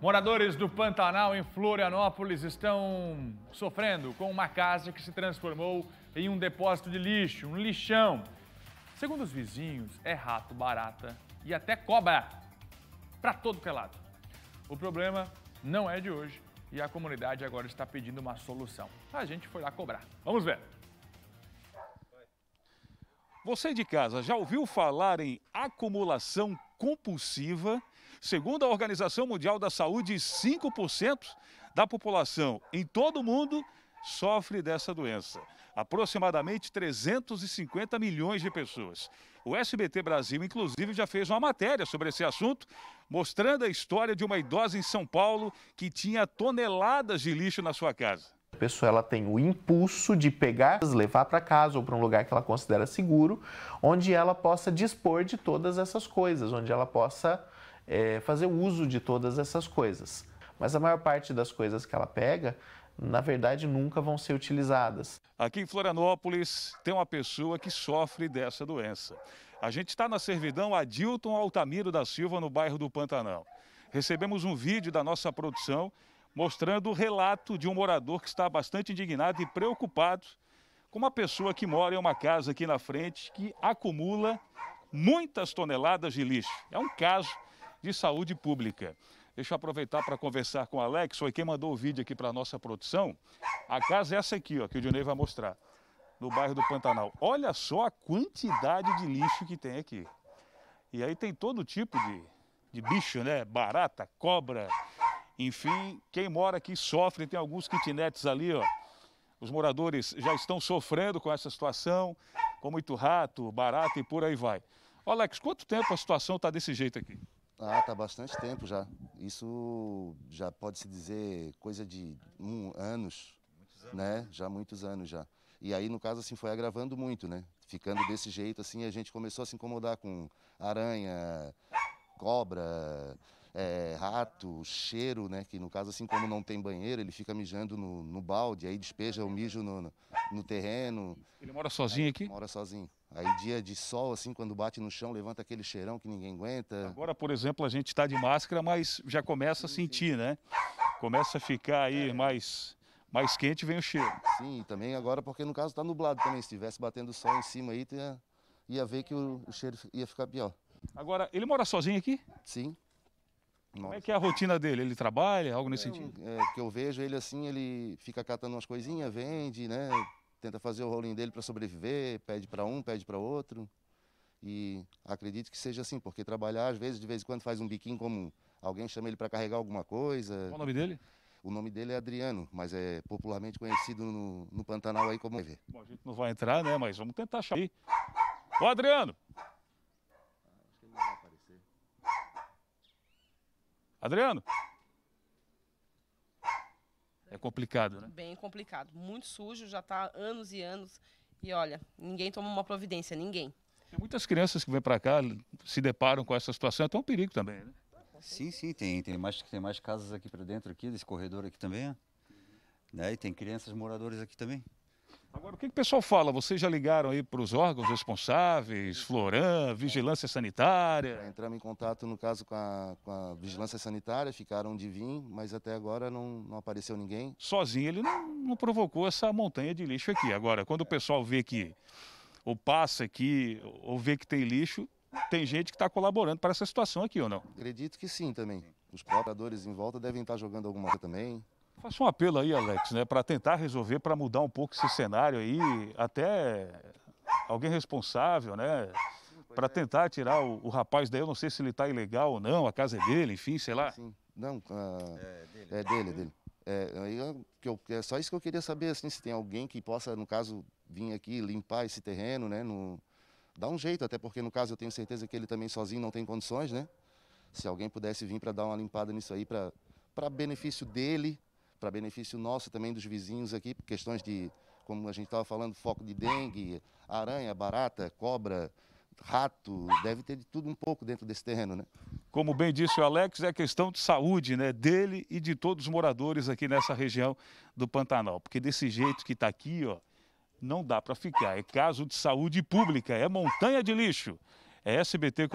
Moradores do Pantanal em Florianópolis estão sofrendo com uma casa que se transformou em um depósito de lixo, um lixão. Segundo os vizinhos, é rato, barata e até cobra para todo pelado. O problema não é de hoje e a comunidade agora está pedindo uma solução. A gente foi lá cobrar. Vamos ver. Você de casa já ouviu falar em acumulação compulsiva? Segundo a Organização Mundial da Saúde, 5% da população em todo o mundo sofre dessa doença. Aproximadamente 350 milhões de pessoas. O SBT Brasil, inclusive, já fez uma matéria sobre esse assunto, mostrando a história de uma idosa em São Paulo que tinha toneladas de lixo na sua casa. A pessoa ela tem o impulso de pegar, levar para casa ou para um lugar que ela considera seguro, onde ela possa dispor de todas essas coisas, onde ela possa é, fazer uso de todas essas coisas. Mas a maior parte das coisas que ela pega, na verdade, nunca vão ser utilizadas. Aqui em Florianópolis tem uma pessoa que sofre dessa doença. A gente está na servidão Adilton Altamiro da Silva, no bairro do Pantanal. Recebemos um vídeo da nossa produção mostrando o relato de um morador que está bastante indignado e preocupado com uma pessoa que mora em uma casa aqui na frente que acumula muitas toneladas de lixo. É um caso de saúde pública. Deixa eu aproveitar para conversar com o Alex. Foi quem mandou o vídeo aqui para a nossa produção. A casa é essa aqui, ó, que o Dionei vai mostrar, no bairro do Pantanal. Olha só a quantidade de lixo que tem aqui. E aí tem todo tipo de, de bicho, né? Barata, cobra, enfim, quem mora aqui sofre, tem alguns kitnets ali, ó. Os moradores já estão sofrendo com essa situação, com muito rato, barata e por aí vai. Ô Alex, quanto tempo a situação está desse jeito aqui? Ah, tá bastante tempo já. Isso já pode se dizer coisa de um, anos, anos, né? Já muitos anos já. E aí, no caso, assim, foi agravando muito, né? Ficando desse jeito, assim, a gente começou a se incomodar com aranha, cobra, é, rato, cheiro, né? Que no caso, assim como não tem banheiro, ele fica mijando no, no balde, aí despeja o mijo no, no, no terreno. Ele mora sozinho aí, aqui? Mora sozinho. Aí dia de sol, assim, quando bate no chão, levanta aquele cheirão que ninguém aguenta. Agora, por exemplo, a gente está de máscara, mas já começa a sentir, né? Começa a ficar aí é. mais mais quente vem o cheiro. Sim, também agora porque no caso está nublado também. Se estivesse batendo sol em cima aí, ia, ia ver que o, o cheiro ia ficar pior. Agora, ele mora sozinho aqui? Sim. Nossa. Como é que é a rotina dele? Ele trabalha, algo nesse é, sentido? É, que eu vejo ele assim, ele fica catando umas coisinhas, vende, né? Tenta fazer o rolinho dele para sobreviver, pede para um, pede para outro. E acredito que seja assim, porque trabalhar às vezes, de vez em quando faz um biquinho como Alguém chama ele para carregar alguma coisa. Qual o nome dele? O nome dele é Adriano, mas é popularmente conhecido no, no Pantanal aí como... Bom, a gente não vai entrar, né? Mas vamos tentar chamar aí. Ô, Adriano! Adriano? É complicado, né? Bem complicado. Muito sujo, já está anos e anos. E olha, ninguém toma uma providência, ninguém. muitas crianças que vêm para cá se deparam com essa situação, então é um perigo também, né? Sim, sim, tem, tem, mais, tem mais casas aqui para dentro, aqui, desse corredor aqui também. Né? E tem crianças moradoras aqui também. Agora, o que, que o pessoal fala? Vocês já ligaram aí para os órgãos responsáveis, Floran, Vigilância Sanitária? É, entramos em contato, no caso, com a, com a Vigilância Sanitária, ficaram de vir, mas até agora não, não apareceu ninguém. Sozinho ele não, não provocou essa montanha de lixo aqui. Agora, quando o pessoal vê que, ou passa aqui, ou vê que tem lixo, tem gente que está colaborando para essa situação aqui, ou não? Acredito que sim também. Os colaboradores em volta devem estar tá jogando alguma coisa também. Faça um apelo aí, Alex, né, para tentar resolver, para mudar um pouco esse cenário aí, até alguém responsável, né, para tentar tirar o, o, rapaz daí. Eu não sei se ele está ilegal ou não, a casa é dele, enfim, sei lá. Sim. Não, ah, é, é dele, é dele. É dele. É, eu, é só isso que eu queria saber, assim, se tem alguém que possa, no caso, vir aqui limpar esse terreno, né? No, dar um jeito, até porque, no caso, eu tenho certeza que ele também sozinho não tem condições, né? Se alguém pudesse vir para dar uma limpada nisso aí, para benefício dele, para benefício nosso também dos vizinhos aqui, por questões de, como a gente estava falando, foco de dengue, aranha, barata, cobra, rato, deve ter de tudo um pouco dentro desse terreno, né? Como bem disse o Alex, é questão de saúde, né, dele e de todos os moradores aqui nessa região do Pantanal, porque desse jeito que está aqui, ó, não dá para ficar. É caso de saúde pública, é montanha de lixo. É SBT